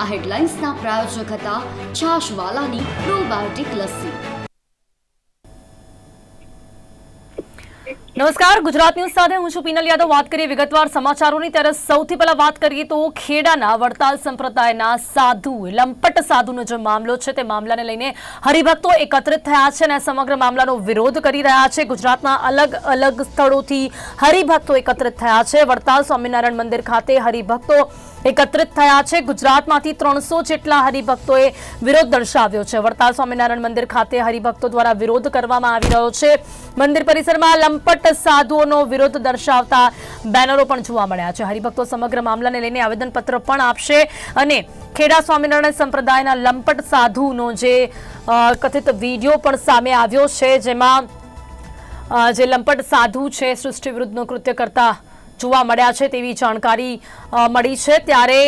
આ હેડલાઇન્સના પ્રાયોજક હતા છાશવાલાની પ્રોબાયોટિક લસ્સી નમસ્કાર ગુજરાત ન્યૂઝ સાથે હું છું પીનલ યાદવ વાત કરીએ વિગતવાર સમાચારોની ત્યારે સૌથી પહેલા વાત કરીએ તો ખેડાના વડતાલ સંપ્રદાયના સાધુ લંપટ સાધુનો જે મામલો છે તે મામલાને લઈને હરિભક્તો એકત્રિત થયા છે અને સમગ્ર મામલાનો વિરોધ કરી રહ્યા છે ગુજરાતના અલગ અલગ સ્થળોથી હરિભક્તો એકત્રિત થયા છે વડતાલ સ્વામિનારાયણ મંદિર ખાતે હરિભક્તો એકત્રિત થયા છે ગુજરાતમાંથી ત્રણસો જેટલા હરિભક્તોએ વિરોધ દર્શાવ્યો છે વડતાલ સ્વામિનારાયણ મંદિર ખાતે હરિભક્તો દ્વારા વિરોધ કરવામાં આવી રહ્યો છે મંદિર પરિસરમાં લંપટ સાધુઓનો વિરોધ દર્શાવતા બેનરો પણ જોવા મળ્યા છે હરિભક્તો સમગ્ર મામલાને લઈને આવેદનપત્ર પણ આપશે અને ખેડા સ્વામિનારાયણ સંપ્રદાયના લંપટ સાધુનો જે કથિત વિડીયો પણ સામે આવ્યો છે જેમાં જે લંપટ સાધુ છે સૃષ્ટિ વિરુદ્ધનું કૃત્ય કરતા જોવા મળ્યા છે તેવી જાણકારી મળી છે ત્યારે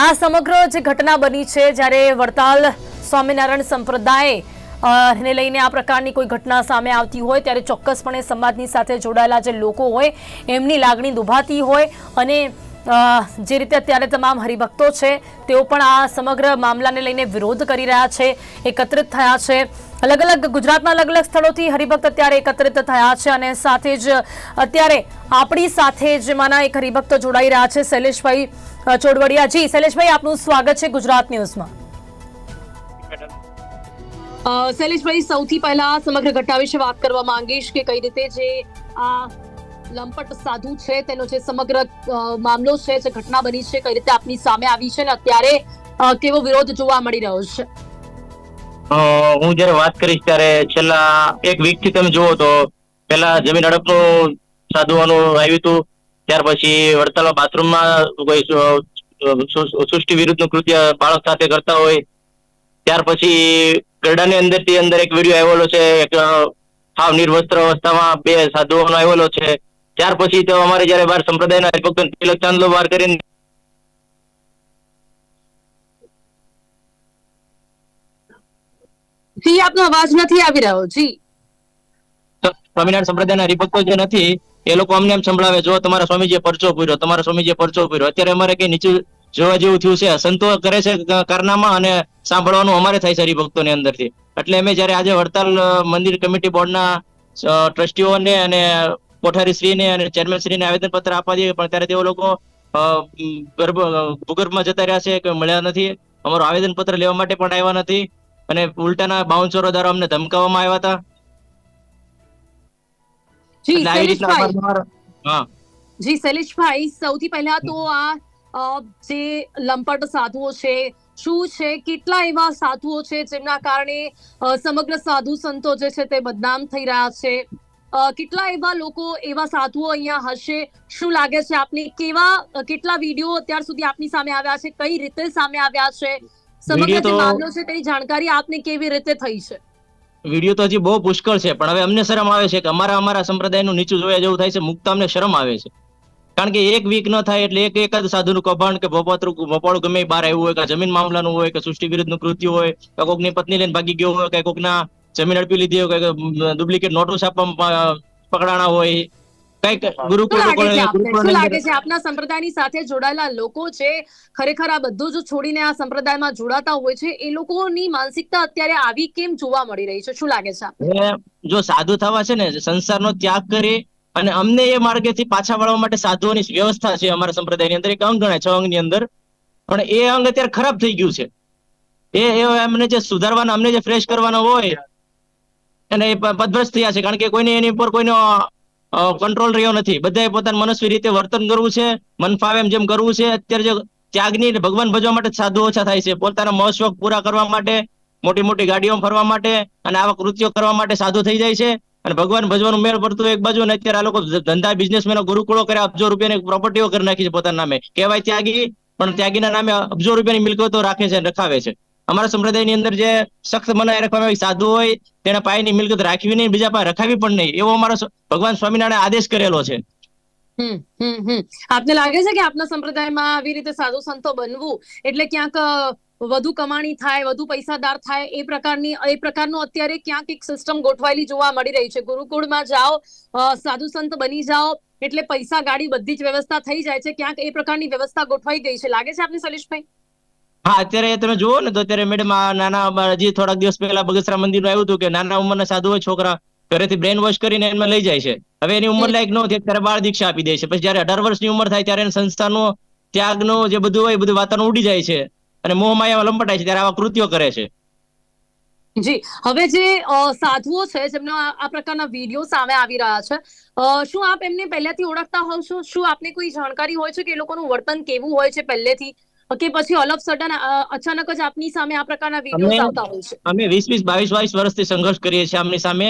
આ સમગ્ર જે ઘટના બની છે જ્યારે વડતાલ સ્વામિનારાયણ સંપ્રદાયને લઈને આ પ્રકારની કોઈ ઘટના સામે આવતી હોય ત્યારે ચોક્કસપણે સમાજની સાથે જોડાયેલા જે લોકો હોય એમની લાગણી દુભાતી હોય અને જે રીતે અત્યારે તમામ હરિભક્તો છે તેઓ પણ આ સમગ્ર મામલાને લઈને વિરોધ કરી રહ્યા છે એકત્રિત થયા છે અલગ અલગ ગુજરાતના અલગ અલગ સ્થળોથી હરિભક્ત અત્યારે એકત્રિત થયા છે અને સાથે જ અત્યારે આપણી સાથે જ જેમાંના એક હરિભક્ત જોડાઈ રહ્યા છે શૈલેષભાઈ ચોડવડિયાજી શૈલેષભાઈ આપનું સ્વાગત છે ગુજરાત ન્યૂઝમાં શૈલેષભાઈ સૌથી પહેલા સમગ્ર ઘટના વિશે વાત કરવા માંગીશ કે કઈ રીતે જે આ લંપટ સાધુ છે તેનો જે સમગ્ર મામલો છે જે ઘટના બની છે કઈ રીતે આપની સામે આવી છે ને અત્યારે કેવો વિરોધ જોવા મળી રહ્યો છે હું જયારે વાત કરીશ ત્યારે છેલ્લા એક વીક થી તમે જુઓ તો પેલા જમીન હડપનું સાધુઓનું આવ્યું હતું ત્યાર પછી વડતાલમાં બાથરૂમમાં કોઈ સૃષ્ટિ વિરુદ્ધનું કૃત્ય બાળક સાથે કરતા હોય ત્યાર પછી ગરડાની અંદર થી અંદર એક વિડીયો આવેલો છે એક સાવ નિર્વસ્ત્ર અવસ્થામાં બે સાધુઓનો આવેલો છે ત્યાર પછી તો અમારે જયારે બાર સંપ્રદાયના હરિભક્તો તિલક ચાંદલો વાર કરીને જી આપનો અવાજ નથી આવી રહ્યો જી સ્વામિનારાયણ સંપ્રદાયના હરિભક્તો જે નથી એ લોકો અમને એમ સંભળાવે જો તમારા સ્વામીજીએ પરચો પૂર્યો તમારા સ્વામીજીએ પરચો પૂર્યો અત્યારે અમારે કઈ નીચે જોવા જેવું થયું છે સંતો કરે છે કારનામાં અને સાંભળવાનું અમારે થાય છે હરિભક્તોની અંદરથી એટલે અમે જયારે આજે વડતાલ મંદિર કમિટી બોર્ડના ટ્રસ્ટીઓને અને કોઠારી શ્રીને અને ચેરમેન શ્રીને આવેદન પત્ર આપવા દઈએ પણ ત્યારે તેઓ લોકો ભૂગર્ભમાં જતા રહ્યા છે કે મળ્યા નથી અમારું આવેદન પત્ર લેવા માટે પણ આવ્યા નથી અને ઉલટાના બાઉન્સરો દ્વારા અમને ધમકાવવામાં આવ્યા હતા જી શૈલેષભાઈ જી શૈલેષભાઈ સૌથી પહેલા તો આ જે લંપટ સાધુઓ છે શું છે કેટલા એવા સાધુઓ છે જેમના કારણે સમગ્ર સાધુ સંતો જે છે તે બદનામ થઈ રહ્યા છે કેટલા એવા લોકો એવા સાધુઓ અહીંયા હશે શું લાગે છે આપને કેવા કેટલા વિડીયો અત્યાર સુધી આપની સામે આવ્યા છે કઈ રીતે સામે આવ્યા છે સમગ્ર જે મામલો છે તેની જાણકારી આપને કેવી રીતે થઈ છે વિડીયો તો હજી બહુ પુષ્કળ છે પણ હવે અમને શરમ આવે છે કે અમારા અમારા સંપ્રદાયનું નીચું જોયા જેવું થાય છે મુક્ત અમને શરમ આવે છે કારણ કે એક વીક ન થાય એટલે એક એક જ સાધુનું કભાંડ કે ભોપાતરું ભોપાળું ગમે બહાર આવ્યું હોય કે જમીન મામલાનું હોય કે સૃષ્ટિ વિરુદ્ધનું કૃત્ય હોય કે કોકની પત્ની લઈને ભાગી ગયો હોય કે કોકના જમીન હડપી લીધી હોય કઈક ડુપ્લિકેટ નોટો છાપવામાં પકડાણા હોય ખરેખર આ બધું જો છોડીને આ સંપ્રદાયમાં જોડાતા હોય છે શું લાગે છે જો સાધુ થવા છે ને સંસાર નો ત્યાગ કરે અને અમને એ માર્ગેથી પાછા વળવા માટે સાધુઓની વ્યવસ્થા છે અમારા સંપ્રદાયની અંદર એક અંગ ગણાય છ અંગની અંદર પણ એ અંગ અત્યારે ખરાબ થઈ ગયું છે એ એમને જે સુધારવાનો અમને જે ફ્રેશ કરવાનો હોય અને પદભ્રષ્ટ થયા છે કારણ કે કોઈને એની ઉપર કોઈનો કંટ્રોલ રહ્યો નથી બધાએ પોતાના મનસ્વી રીતે વર્તન કરવું છે મન ફાવે એમ જેમ કરવું છે અત્યારે જે ત્યાગની ભગવાન ભજવા માટે સાધુ ઓછા થાય છે પોતાના મહોત્સવ પૂરા કરવા માટે મોટી મોટી ગાડીઓ ફરવા માટે અને આવા કૃત્યો કરવા માટે સાધુ થઈ જાય છે અને ભગવાન ભજવાનું મેળ પડતું એક બાજુ અને અત્યારે આ લોકો ધંધા બિઝનેસમેનો ગુરુકુળો કરે અબજો રૂપિયાની પ્રોપર્ટીઓ કરી નાખી છે પોતાના નામે કહેવાય ત્યાગી પણ ત્યાગીના નામે અબજો રૂપિયાની મિલકતો રાખે છે રખાવે છે અમારા સંપ્રદાયની અંદર જે સખ્ત મનાઈ રાખવામાં સાધુ હોય તેના પાયની મિલકત રાખવી નહીં બીજા પાસે રખાવી પણ નહીં એવો અમારો ભગવાન સ્વામિનારાયણ આદેશ કરેલો છે આપને લાગે છે કે આપના સંપ્રદાયમાં આવી રીતે સાધુ સંતો બનવું એટલે ક્યાંક વધુ કમાણી થાય વધુ પૈસાદાર થાય એ પ્રકારની એ પ્રકારનું અત્યારે ક્યાંક એક સિસ્ટમ ગોઠવાયેલી જોવા મળી રહી છે ગુરુકુળમાં જાઓ સાધુ સંત બની જાઓ એટલે પૈસા ગાડી બધી જ વ્યવસ્થા થઈ જાય છે ક્યાંક એ પ્રકારની વ્યવસ્થા ગોઠવાઈ ગઈ છે લાગે છે આપને સલીશભાઈ હા અત્યારે તમે જુઓ ને તો અત્યારે મેડમ આ નાના હજી થોડાક દિવસ પહેલા બગસરા મંદિર આવ્યું હતું કે નાના ઉંમરના સાધુઓ છોકરા ઘરેથી બ્રેન વોશ કરીને એમાં લઈ જાય છે હવે એની ઉંમર લાયક ન હોતી ત્યારે બાળ દીક્ષા આપી દે છે પછી જયારે અઢાર વર્ષની ઉંમર થાય ત્યારે એને સંસ્થાનો ત્યાગનો જે બધું હોય બધું વાતાવરણ ઉડી જાય છે અને મોહ માયા લંપટાય છે ત્યારે આવા કૃત્યો કરે છે જી હવે જે સાધુઓ છે જેમનો આ પ્રકારના વિડીયો સામે આવી રહ્યા છે શું આપ એમને પહેલાથી ઓળખતા હોવ છો શું આપને કોઈ જાણકારી હોય છે કે એ લોકોનું વર્તન કેવું હોય છે પહેલેથી કે પછી ઓલ ઓફ સડન અચાનક જ આપની સામે આ પ્રકારના વિડીયોઝ આવતા હોય છે અમે 20 20 22 22 વર્ષથી સંઘર્ષ કરીએ છીએ આમની સામે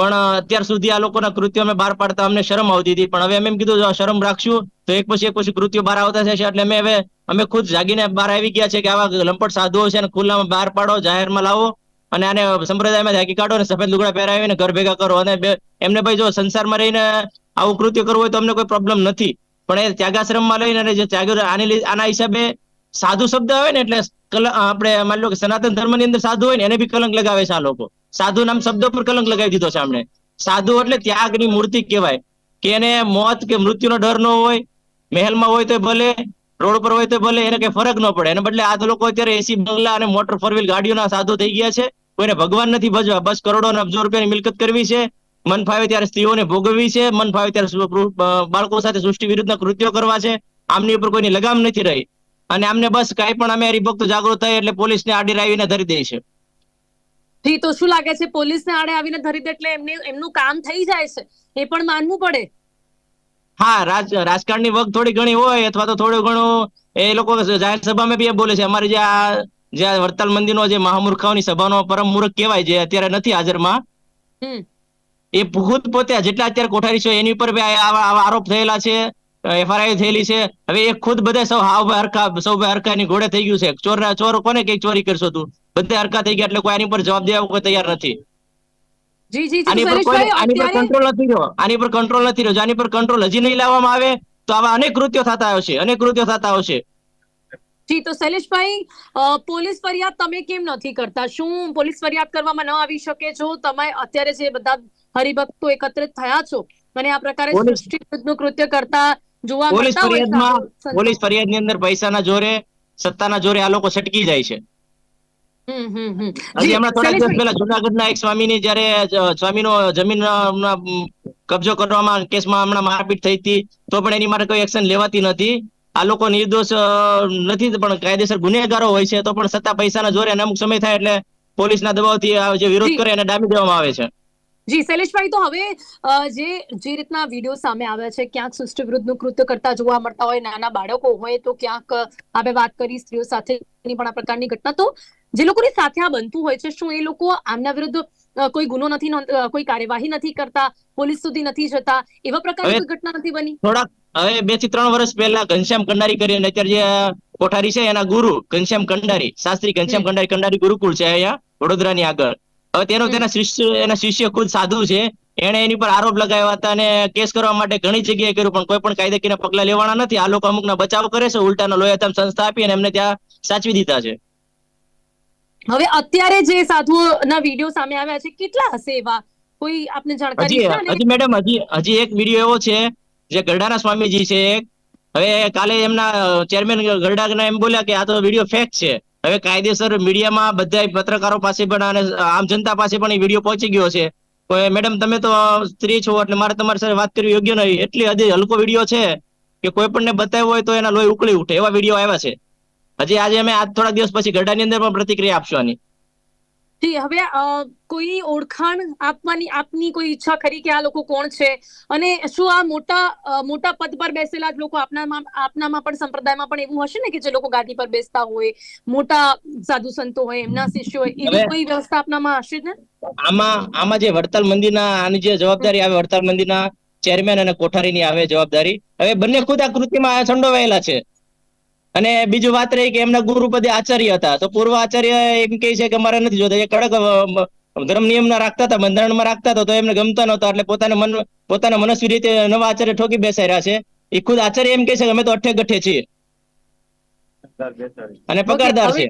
પણ અત્યાર સુધી આ લોકોના કૃત્યો અમે બહાર પાડતા અમને શરમ આવતી હતી પણ હવે અમે એમ કીધું શરમ રાખશું તો એક પછી એક પછી કૃત્યો બહાર આવતા છે એટલે અમે હવે અમે ખુદ જાગીને બહાર આવી ગયા છે કે આવા લંપટ સાધુઓ છે અને ખુલ્લામાં બહાર પાડો જાહેરમાં લાવો અને આને સંપ્રદાયમાં જાગી કાઢો અને સફેદ લુગડા પહેરાવીને ઘર ભેગા કરો અને એમને ભાઈ જો સંસારમાં રહીને આવું કૃત્ય કરવું હોય તો અમને કોઈ પ્રોબ્લેમ નથી પણ એ ત્યાગાશ્રમમાં લઈને અને જે ત્યાગ આની આના હિસાબે સાધુ શબ્દ આવે ને એટલે આપણે માની લો કે સનાતન ધર્મની અંદર સાધુ હોય ને એને બી કલંક લગાવે છે આ લોકો સાધુ નામ શબ્દ પર કલંક લગાવી દીધો છે આમણે સાધુ એટલે ત્યાગની મૂર્તિ કહેવાય કે એને મોત કે મૃત્યુનો ડર ન હોય મહેલમાં હોય તો ભલે રોડ પર હોય તો ભલે એને કઈ ફરક ન પડે એને બદલે આ લોકો અત્યારે એસી બંગલા અને મોટર ફોર વ્હીલ ગાડીઓના સાધુ થઈ ગયા છે કોઈને ભગવાન નથી ભજવા બસ કરોડો અને અબજો રૂપિયાની મિલકત કરવી છે મન ફાવે ત્યારે સ્ત્રીઓને ભોગવવી છે મન ફાવે ત્યારે બાળકો સાથે સૃષ્ટિ વિરુદ્ધના કૃત્યો કરવા છે આમની ઉપર કોઈની લગામ નથી રહી અને આમને બસ કઈ પણ અમે હરિભક્ત જાગૃત થાય એટલે પોલીસને આડે આવીને ધરી દે છે જી તો શું લાગે છે પોલીસને આડે આવીને ધરી દે એટલે એમને એમનું કામ થઈ જાય છે એ પણ માનવું પડે હા રાજ રાજકારણની વગ થોડી ઘણી હોય અથવા તો થોડું ઘણું એ લોકો જાહેર સભામાં બી બોલે છે અમારી જે આ જે વડતાલ મંદિરનો જે મહામૂર્ખાઓની સભાનો પરમ મૂર્ખ કહેવાય જે અત્યારે નથી હાજરમાં એ ખુદ પોતે જેટલા અત્યારે કોઠારી છે એની ઉપર આરોપ થયેલા છે એફઆરઆઈ થયેલી છે હવે એ ખુદ બધા સૌ હાવ હરખા સૌ હરખાની ઘોડે થઈ ગયું છે ચોર ચોર કોને કઈ ચોરી કરશો તું બધા હરખા થઈ ગયા એટલે કોઈ આની પર જવાબ દેવા કોઈ તૈયાર નથી આની પર કંટ્રોલ નથી રહ્યો આની પર કંટ્રોલ હજી નહીં લાવવામાં આવે તો આવા અનેક કૃત્યો થતા છે અનેક કૃત્યો થતા આવશે જી તો શૈલેષભાઈ પોલીસ ફરિયાદ તમે કેમ નથી કરતા શું પોલીસ ફરિયાદ કરવામાં ન આવી શકે છો તમે અત્યારે જે બધા હરિભક્તો એકત્રિત થયા છો અને આ પ્રકારે સૃષ્ટિ વિરુદ્ધનું કૃત્ય કરતા જોવા પોલીસ ફરિયાદમાં પોલીસ ફરિયાદની અંદર પૈસાના જોરે સત્તાના જોરે આ લોકો છટકી જાય છે હમણાં થોડા દિવસ પહેલા જુનાગઢના એક સ્વામીની જયારે સ્વામીનો જમીન કબજો કરવામાં કેસમાં હમણાં મારપીટ થઈ હતી તો પણ એની માટે કોઈ એક્શન લેવાતી નથી આ લોકો નિર્દોષ નથી પણ કાયદેસર ગુનેગારો હોય છે તો પણ સત્તા પૈસાના જોરે અમુક સમય થાય એટલે પોલીસના દબાવથી જે વિરોધ કરે એને ડામી દેવામાં આવે છે જી શૈલેષભાઈ તો હવે જે જે રીતના વિડીયો સામે આવ્યા છે ક્યાંક સૃષ્ટિ વિરુદ્ધનું કૃત્ય કરતા જોવા મળતા હોય નાના બાળકો હોય તો ક્યાંક આપણે વાત કરી સ્ત્રીઓ સાથે પણ આ પ્રકારની ઘટના તો જે લોકોની સાથે આ બનતું હોય છે શું એ લોકો આમના વિરુદ્ધ કોઈ ગુનો નથી કોઈ કાર્યવાહી નથી કરતા પોલીસ સુધી નથી જતા એવા પ્રકારની ઘટના નથી બની થોડાક હવે બે થી ત્રણ વર્ષ પહેલા ઘનશ્યામ કંડારી કરી અને અત્યારે જે કોઠારી છે એના ગુરુ ઘનશ્યામ કંડારી શાસ્ત્રી ઘનશ્યામ કંડારી કંડારી ગુરુકુળ છે અહીંયા વડોદરાની આગળ હવે તેનો તેના શિષ્ય એના શિષ્ય ખુદ સાધુ છે એને એની પર આરોપ લગાવ્યા હતા અને કેસ કરવા માટે ઘણી જગ્યાએ કર્યું પણ કોઈ પણ કાયદેકીય પગલા લેવાના નથી આ લોકો અમુકના બચાવ કરે છે ઉલટાના લોયાતામ સંસ્થા આપી અને એમને ત્યાં સાચવી દીધા છે હવે અત્યારે જે સાધુઓના વિડીયો સામે આવ્યા છે કેટલા હશે એવા કોઈ આપને જાણકારી હજી મેડમ હજી હજી એક વિડીયો એવો છે જે ગરડાના સ્વામીજી છે હવે કાલે એમના ચેરમેન ગરડાના એમ બોલ્યા કે આ તો વિડીયો ફેક છે હવે કાયદેસર મીડિયામાં બધા પત્રકારો પાસે પણ અને આમ જનતા પાસે પણ એ વિડીયો પહોંચી ગયો છે મેડમ તમે તો સ્ત્રી છો એટલે મારે તમારી સાથે વાત કરવી યોગ્ય નહીં એટલી હજી હલકો વિડીયો છે કે કોઈ પણ ને બતાવ્યો હોય તો એના લોહી ઉકળી ઉઠે એવા વિડીયો આવ્યા છે હજી આજે અમે આજ થોડા દિવસ પછી ગઢાની અંદર પણ પ્રતિક્રિયા આપશો આની જી હવે કોઈ ઓળખાણ આપવાની આપની કોઈ ઈચ્છા ખરી કે આ લોકો કોણ છે અને શું આ મોટા મોટા પદ પર બેસેલા જ લોકો આપનામાં આપનામાં પણ સંપ્રદાયમાં પણ એવું હશે ને કે જે લોકો ગાદી પર બેસતા હોય મોટા સાધુ સંતો હોય એમના શિષ્યો હોય એવી કોઈ વ્યવસ્થા આપનામાં હશે ને આમાં આમાં જે વડતાલ મંદિરના આની જે જવાબદારી આવે વડતાલ મંદિરના ચેરમેન અને કોઠારીની આવે જવાબદારી હવે બંને ખુદ આ કૃતિમાં સંડોવાયેલા છે અને બીજું વાત રહી કે એમના ગુરુપદે આચાર્ય હતા તો પૂર્વ આચાર્ય એમ કે છે કે મારે નથી જોતા એ કડક ધર્મ નિયમ ના રાખતા હતા બંધારણ માં રાખતા હતા તો એમને ગમતા નહોતા એટલે પોતાના મન પોતાના મનસ્વી રીતે નવા આચાર્ય ઠોકી રહ્યા છે એ ખુદ આચાર્ય એમ કહે છે કે અમે તો અઠે ગઠે છીએ અને પગારદાર છે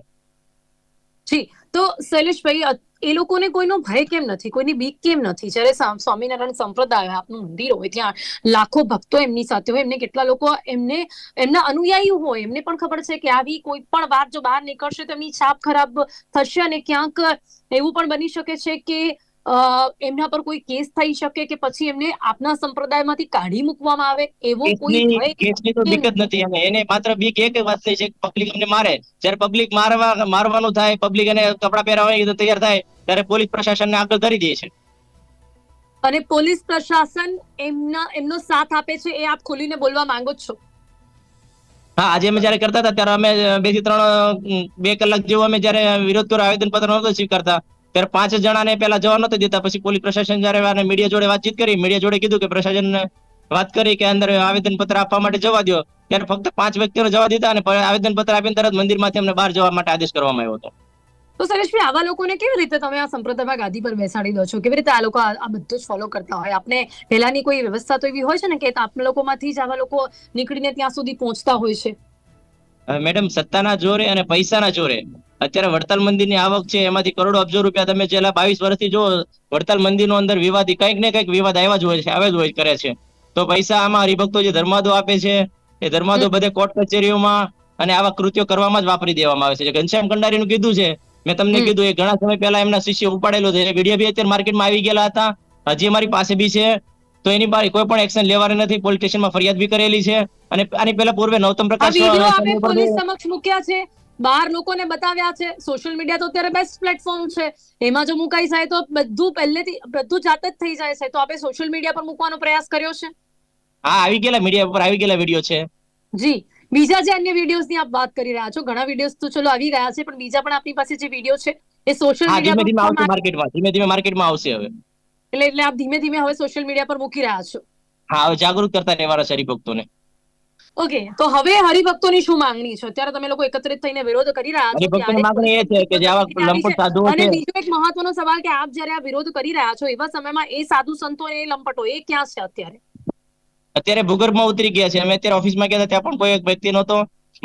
જી તો શૈલેષભાઈ એ લોકોને કોઈનો ભય કેમ નથી કોઈની બીક કેમ નથી જ્યારે સ્વામિનારાયણ સંપ્રદાય આપનું મંદિર હોય ત્યાં લાખો ભક્તો એમની સાથે હોય એમને કેટલા લોકો એમને એમના અનુયાયી હોય એમને પણ ખબર છે કે આવી કોઈ પણ વાત જો બહાર નીકળશે તો એમની છાપ ખરાબ થશે અને ક્યાંક એવું પણ બની શકે છે કે એમના પર કોઈ કેસ થઈ શકે કે પછી એમને આપના સંપ્રદાયમાંથી કાઢી મૂકવામાં આવે એવો કોઈ કેસની તો દિક્કત નથી અને એને માત્ર બીક એક વાત થઈ છે પબ્લિક એમને મારે જ્યારે પબ્લિક મારવા મારવાનું થાય પબ્લિક એને કપડા પહેરાવવા તૈયાર થાય ત્યારે પોલીસ પ્રશાસનને આગળ ધરી દે છે અને પોલીસ પ્રશાસન એમના એમનો સાથ આપે છે એ આપ ખુલીને બોલવા માંગો છો હા આજે અમે જયારે કરતા હતા ત્યારે અમે બે થી ત્રણ બે કલાક જેવો અમે જયારે વિરોધ કર્યો આવેદન પત્ર નહોતો સ્વીકારતા ત્યારે પાંચ જણાને પેલા જવા નતા દેતા પછી પોલીસ પ્રશાસન જયારે મીડિયા જોડે વાતચીત કરી મીડિયા જોડે કીધું કે પ્રશાસનને વાત કરી કે અંદર આવેદન પત્ર આપવા માટે જવા દો ત્યારે ફક્ત પાંચ વ્યક્તિઓને જવા દીધા અને આવેદન પત્ર આપીને તરત મંદિરમાંથી અમને બહાર જવા માટે આદેશ કરવામાં આવ્યો હતો તો સરેશભાઈ આવા લોકોને કેવી રીતે તમે આ સંપ્રદાય ગાદી પર બેસાડી દો છો કેવી રીતે આ લોકો આ બધું જ ફોલો કરતા હોય આપણે પહેલાની કોઈ વ્યવસ્થા તો એવી હોય છે ને કે આપણા લોકોમાંથી જ આવા લોકો નીકળીને ત્યાં સુધી પહોંચતા હોય છે મેડમ સત્તાના જોરે અને પૈસાના જોરે અત્યારે વડતાલ મંદિરની આવક છે એમાંથી કરોડો અબજો રૂપિયા તમે છેલ્લા બાવીસ વર્ષથી જો વડતાલ મંદિરનો અંદર વિવાદ કંઈક ને કંઈક વિવાદ આવ્યા જ હોય છે આવે જ હોય કરે છે તો પૈસા આમાં હરિભક્તો જે ધર્માદો આપે છે એ ધર્માદો બધે કોર્ટ કચેરીઓમાં અને આવા કૃત્યો કરવામાં જ વાપરી દેવામાં આવે છે ઘનશ્યામ કંડારીનું કીધું છે મેં તમને કીધું એ ઘણા સમય પહેલા એમના શિષ્ય ઉપાડેલો છે વિડીયો બી અત્યારે માર્કેટમાં આવી ગયેલા હતા હજી અમારી પાસે બી છે તો એની પાસે કોઈ પણ એક્શન લેવાની નથી પોલીસ સ્ટેશનમાં ફરિયાદ બી કરેલી છે અને આની પહેલા પૂર્વે નવતમ પ્રકાશ પોલીસ સમક્ષ મૂક્યા છે બહાર લોકોને બતાવ્યા છે સોશિયલ મીડિયા તો અત્યારે બેસ્ટ પ્લેટફોર્મ છે એમાં જો મુકાઈ જાય તો બધું પહેલેથી બધું જાત જ થઈ જાય છે તો આપણે સોશિયલ મીડિયા પર મૂકવાનો પ્રયાસ કર્યો છે હા આવી ગયેલા મીડિયા પર આવી ગયેલા વિડીયો છે જી બીજા જે અન્ય વિડીયોઝ ની આપ વાત કરી રહ્યા છો ઘણા વિડીયોઝ તો ચલો આવી ગયા છે પણ બીજા પણ આપની પાસે જે વિડીયો છે એ સોશિયલ મીડિયા ધીમે આવશે માર્કેટમાં ધીમે ધીમે માર્કેટમાં આવશે હવે એટલે એટલે આપ ધીમે ધીમે હવે સોશિયલ મીડિયા પર મૂકી રહ્યા છો હા જાગૃત કરતા રહેવાના છે ને ઓકે તો હવે હરિભક્તોની શું માંગણી છે અત્યારે તમે લોકો એકત્રિત થઈને વિરોધ કરી રહ્યા છો હરિભક્તોની માંગણી એ છે કે જે આવા લંપટ સાધુઓ છે અને બીજો એક મહત્વનો સવાલ કે આપ જ્યારે આ વિરોધ કરી રહ્યા છો એવા સમયમાં એ સાધુ સંતો અને એ લંપટો એ ક્યાં છે અત્યારે અત્યારે ભૂગર્ભમાં ઉતરી ગયા છે અમે અત્યારે ઓફિસમાં ગયા ત્યાં પણ કોઈ એક વ્યક્તિ નહોતો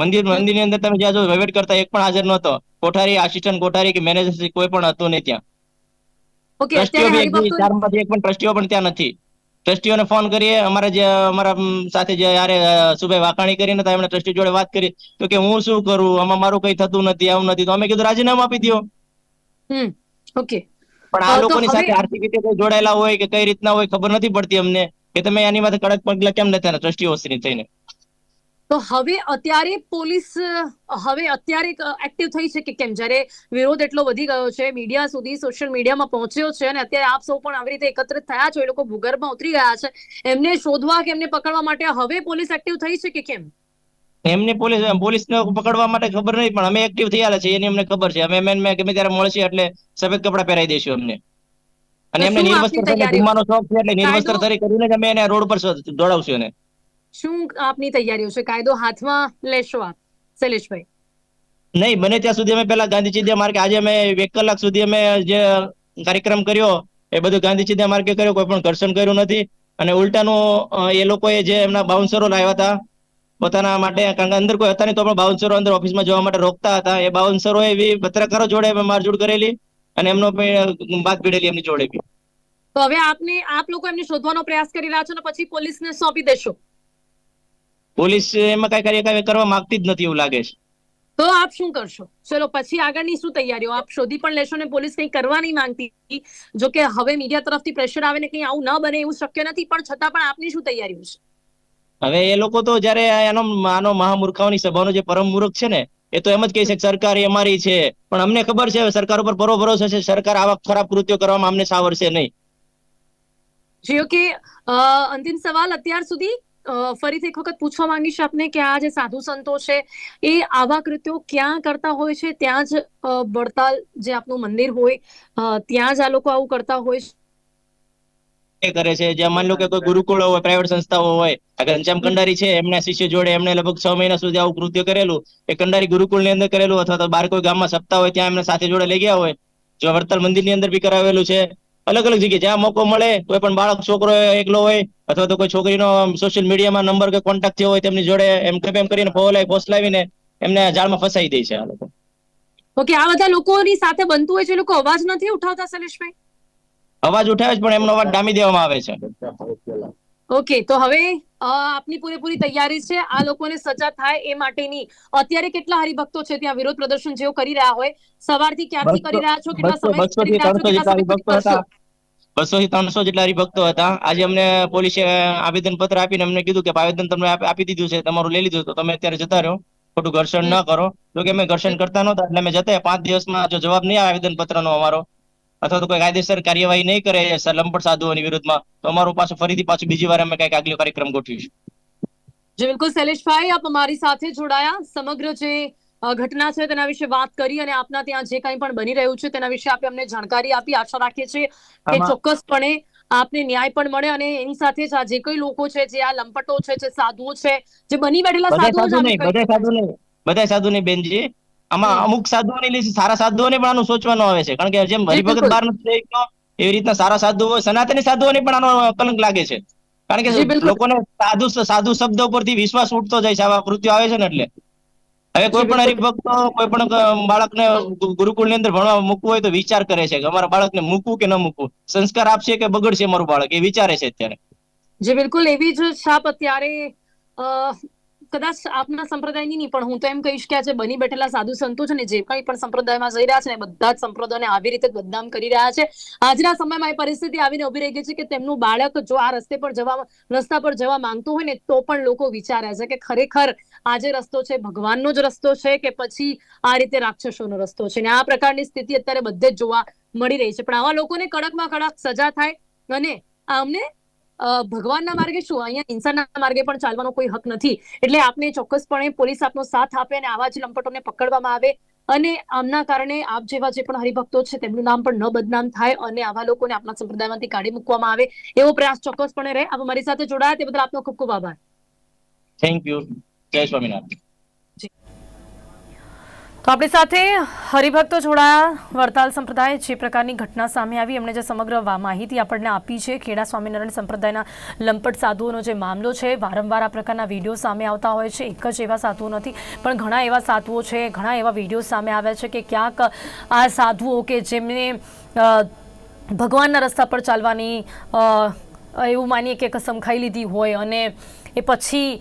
મંદિર મંદિર ની અંદર તમે જ્યાં જો વહીવટ કરતા એક પણ હાજર નહોતો કોઠારી આસિસ્ટન્ટ કોઠારી કે મેનેજર કોઈ પણ હતું નહીં ત્યાં ઓકે ટ્રસ્ટીઓ એક પણ ટ્રસ્ટીઓ પણ ત્યાં નથી ટ્રસ્ટીઓને ફોન કરીએ અમારા જે અમારા સાથે જે યારે સુભાઈ વાકાણી કરીને એમણે ટ્રસ્ટી જોડે વાત કરી તો કે હું શું કરું આમાં મારું કઈ થતું નથી આવું નથી તો અમે કીધું રાજીનામું આપી દો ઓકે પણ આ લોકોની સાથે આર્થિક રીતે જોડાયેલા હોય કે કઈ રીતના હોય ખબર નથી પડતી અમને કે તમે એની માટે કડક પગલા કેમ નથી ટ્રસ્ટીઓ શ્રી થઈને તો હવે અત્યારે પોલીસ હવે અત્યારે એક્ટિવ થઈ છે કે કેમ જયારે વિરોધ એટલો વધી ગયો છે મીડિયા સુધી સોશિયલ મીડિયામાં પહોંચ્યો છે અને અત્યારે આપ સૌ પણ આવી રીતે એકત્રિત થયા છો એ લોકો ભૂગર્ભમાં ઉતરી ગયા છે એમને શોધવા કે એમને પકડવા માટે હવે પોલીસ એક્ટિવ થઈ છે કે કેમ એમને પોલીસ પોલીસને પકડવા માટે ખબર નહીં પણ અમે એક્ટિવ થયા છે એની અમને ખબર છે અમે એમને ગમે ત્યારે મળશે એટલે સફેદ કપડા પહેરાઈ દેશું અમને અને એમને નિર્વસ્ત્ર ધુમાનો શોખ છે એટલે નિર્વસ્ત્ર તરી કરીને અમે એને રોડ પર દોડાવશું એને શું આપની તૈયારીઓ છે કાયદો હાથમાં લેશો આપ શૈલેષભાઈ નહીં બને ત્યાં સુધી અમે પહેલા ગાંધી ચિંધ્યા માર્ગે આજે અમે એક કલાક સુધી અમે જે કાર્યક્રમ કર્યો એ બધું ગાંધી ચિંધ્યા માર્ગે કર્યો કોઈ પણ ઘર્ષણ કર્યું નથી અને ઉલટાનું એ લોકોએ જે એમના બાઉન્સરો લાવ્યા હતા પોતાના માટે કારણ કે અંદર કોઈ હતા નહીં તો પણ બાઉન્સરો અંદર ઓફિસમાં જવા માટે રોકતા હતા એ બાઉન્સરો એવી પત્રકારો જોડે મારઝૂડ કરેલી અને એમનો વાત ભીડેલી એમની જોડે બી તો હવે આપને આપ લોકો એમને શોધવાનો પ્રયાસ કરી રહ્યા છો ને પછી પોલીસને સોંપી દેશો પોલીસ એમાં કઈ કાર્યવાહી કરવા માંગતી જ નથી એવું લાગે છે તો આપ શું કરશો ચલો પછી આગળની શું તૈયારીઓ આપ શોધી પણ લેશો ને પોલીસ કઈ કરવા નહીં માંગતી જો કે હવે મીડિયા તરફથી પ્રેશર આવે ને કંઈ આવું ન બને એવું શક્ય નથી પણ છતાં પણ આપની શું તૈયારીઓ છે હવે એ લોકો તો જયારે એનો આનો મહામૂર્ખાઓની સભાનો જે પરમ મૂર્ખ છે ને એ તો એમ જ કહે છે કે સરકાર અમારી છે પણ અમને ખબર છે હવે સરકાર ઉપર બરો ભરોસો છે સરકાર આવા ખરાબ કૃત્યો કરવામાં અમને સાવરશે નહીં જો કે અંતિમ સવાલ અત્યાર સુધી ફરીથી એક વખત પૂછવા માંગીશ આપને કે આ જે સાધુ સંતો છે એ આવા કૃત્યો ક્યાં કરતા હોય છે ત્યાં જ વડતાલ જે આપનું મંદિર હોય ત્યાં જ આ લોકો આવું કરતા હોય એ કરે છે જ્યાં માની લો કે કોઈ ગુરુકુળ હોય પ્રાઇવેટ સંસ્થાઓ હોય આ ઘનશ્યામ કંડારી છે એમના શિષ્ય જોડે એમને લગભગ છ મહિના સુધી આવું કૃત્ય કરેલું એ કંડારી ગુરુકુળ ની અંદર કરેલું અથવા તો બાર કોઈ ગામમાં સપ્તાહ હોય ત્યાં એમને સાથે જોડે લઈ ગયા હોય જો વડતાલ મંદિર ની અંદર બી કરાવેલું છે અલગ અલગ જગ્યાએ જ્યાં મોકો મળે કોઈ પણ બાળક છોકરો એકલો હોય અથવા તો કોઈ છોકરીનો સોશિયલ મીડિયામાં નંબર કે કોન્ટેક્ટ થયો હોય તેમની જોડે એમ કે એમ કરીને ફોલાઈ ફોસલાવીને એમને જાળમાં ફસાઈ દે છે આ લોકો ઓકે આ બધા લોકોની સાથે બનતું હોય છે લોકો અવાજ નથી ઉઠાવતા શૈલેષભાઈ અવાજ ઉઠાવે છે પણ એમનો અવાજ ડામી દેવામાં આવે છે ઓકે તો હવે આપની પૂરેપૂરી તૈયારી છે આ લોકોને સજા થાય એ માટેની અત્યારે કેટલા હરિભક્તો છે ત્યાં વિરોધ પ્રદર્શન જેવો કરી રહ્યા હોય સવારથી ક્યાંથી કરી રહ્યા છો કેટલા સમય કરી રહ્યા છો બસો થી ત્રણસો જેટલા હરિભક્તો હતા આજે અમને પોલીસે આવેદન પત્ર આપીને અમને કીધું કે આવેદન તમને આપી દીધું છે તમારું લઈ લીધું તો તમે અત્યારે જતા રહો ખોટું ઘર્ષણ ન કરો જો કે અમે ઘર્ષણ કરતા નહોતા એટલે અમે જતા પાંચ દિવસમાં જો જવાબ નહીં આવેદન પત્રનો અમારો અથવા તો કોઈ કાયદેસર કાર્યવાહી નહીં કરે લંપટ સાધુઓની વિરુદ્ધમાં તો અમારું પાછું ફરીથી પાછું બીજી વાર અમે કઈક આગલો કાર્યક્રમ ગોઠવીશું જે બિલકુલ શૈલેષભાઈ આપ અમારી સાથે જોડાયા સમગ્ર જે ઘટના છે તેના વિશે વાત કરી અને આપના ત્યાં જે કંઈ પણ બની રહ્યું છે તેના વિશે આપે અમને જાણકારી આપી આશા રાખીએ છીએ કે ચોક્કસપણે આપને ન્યાય પણ મળે અને એની સાથે જ આ જે કઈ લોકો છે જે આ લંપટો છે જે સાધુઓ છે જે બની બેઠેલા સાધુઓ બધા સાધુ નહીં બધા સાધુ નહીં બેનજી આમાં અમુક સાધુઓને લીધે સારા સાધુઓને પણ આનું સોચવાનું આવે છે કારણ કે જેમ હરિભગત બાર નથી એવી રીતના સારા સાધુઓ સનાતની સાધુઓને પણ આનો કલંક લાગે છે કારણ કે લોકોને સાધુ સાધુ શબ્દ ઉપરથી વિશ્વાસ ઉઠતો જાય છે આવા કૃત્યો આવે છે ને એટલે હવે કોઈ પણ હરિભક્તો કોઈ પણ બાળકને ગુરુકુળ ની અંદર ભણવા મૂકવું હોય તો વિચાર કરે છે કે અમારા બાળકને મૂકવું કે ન મૂકવું સંસ્કાર આપશે કે બગડશે મારું બાળક એ વિચારે છે અત્યારે જે બિલકુલ એવી જ છાપ અત્યારે કદાચ આપના સંપ્રદાયની નહીં પણ હું તો એમ કહીશ કે આજે બની બેઠેલા સાધુ સંતો છે ને જે કંઈ પણ સંપ્રદાયમાં જઈ રહ્યા છે ને બધા જ સંપ્રદાયને આવી રીતે બદનામ કરી રહ્યા છે આજના સમયમાં એ પરિસ્થિતિ આવીને ઉભી રહી ગઈ છે કે તેમનું બાળક જો આ રસ્તે પર જવા રસ્તા પર જવા માંગતું હોય ને તો પણ લોકો વિચારે છે કે ખરેખર આ જે રસ્તો છે ભગવાનનો જ રસ્તો છે કે પછી આ રીતે રાક્ષસોનો રસ્તો છે ને આ પ્રકારની સ્થિતિ અત્યારે બધે જ જોવા મળી રહી છે પણ આવા લોકોને કડકમાં કડક સજા થાય અને અમને ભગવાનના માર્ગે શું અહીંયા હિંસાના માર્ગે પણ ચાલવાનો કોઈ હક નથી એટલે આપને ચોક્કસપણે પોલીસ આપનો સાથ આપે અને આવા જ લંપટોને પકડવામાં આવે અને આમના કારણે આપ જેવા જે પણ હરિભક્તો છે તેમનું નામ પણ ન બદનામ થાય અને આવા લોકોને આપણા સંપ્રદાયમાંથી કાઢી મૂકવામાં આવે એવો પ્રયાસ ચોક્કસપણે રહે આપ અમારી સાથે જોડાયા તે બદલ આપનો ખૂબ ખૂબ આભાર થેન્ક યુ જય સ્વામિનારાયણ તો આપણી સાથે હરિભક્તો જોડાયા વડતાલ સંપ્રદાય જે પ્રકારની ઘટના સામે આવી એમણે જે સમગ્ર માહિતી આપણને આપી છે ખેડા સ્વામિનારાયણ સંપ્રદાયના લંપટ સાધુઓનો જે મામલો છે વારંવાર આ પ્રકારના વિડીયો સામે આવતા હોય છે એક જ એવા સાધુઓ નથી પણ ઘણા એવા સાધુઓ છે ઘણા એવા વિડીયો સામે આવ્યા છે કે ક્યાંક આ સાધુઓ કે જેમને ભગવાનના રસ્તા પર ચાલવાની એવું માનીએ કે કસમ ખાઈ લીધી હોય અને એ પછી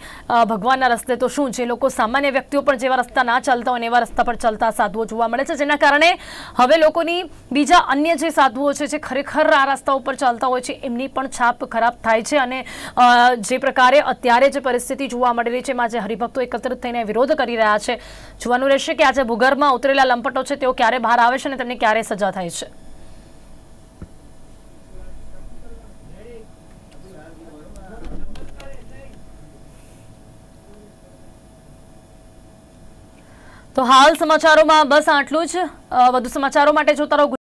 ભગવાનના રસ્તે તો શું જે લોકો સામાન્ય વ્યક્તિઓ પણ જેવા રસ્તા ના ચાલતા હોય એવા રસ્તા પર ચાલતા સાધુઓ જોવા મળે છે જેના કારણે હવે લોકોની બીજા અન્ય જે સાધુઓ છે જે ખરેખર આ રસ્તા ઉપર ચાલતા હોય છે એમની પણ છાપ ખરાબ થાય છે અને જે પ્રકારે અત્યારે જે પરિસ્થિતિ જોવા મળી રહી છે એમાં જે હરિભક્તો એકત્રિત થઈને વિરોધ કરી રહ્યા છે જોવાનું રહેશે કે આજે ભૂગર્ભમાં ઉતરેલા લંપટો છે તેઓ ક્યારે બહાર આવે છે અને તેમને ક્યારે સજા થાય છે તો હાલ સમાચારોમાં બસ આટલું જ વધુ સમાચારો માટે જોતા રહો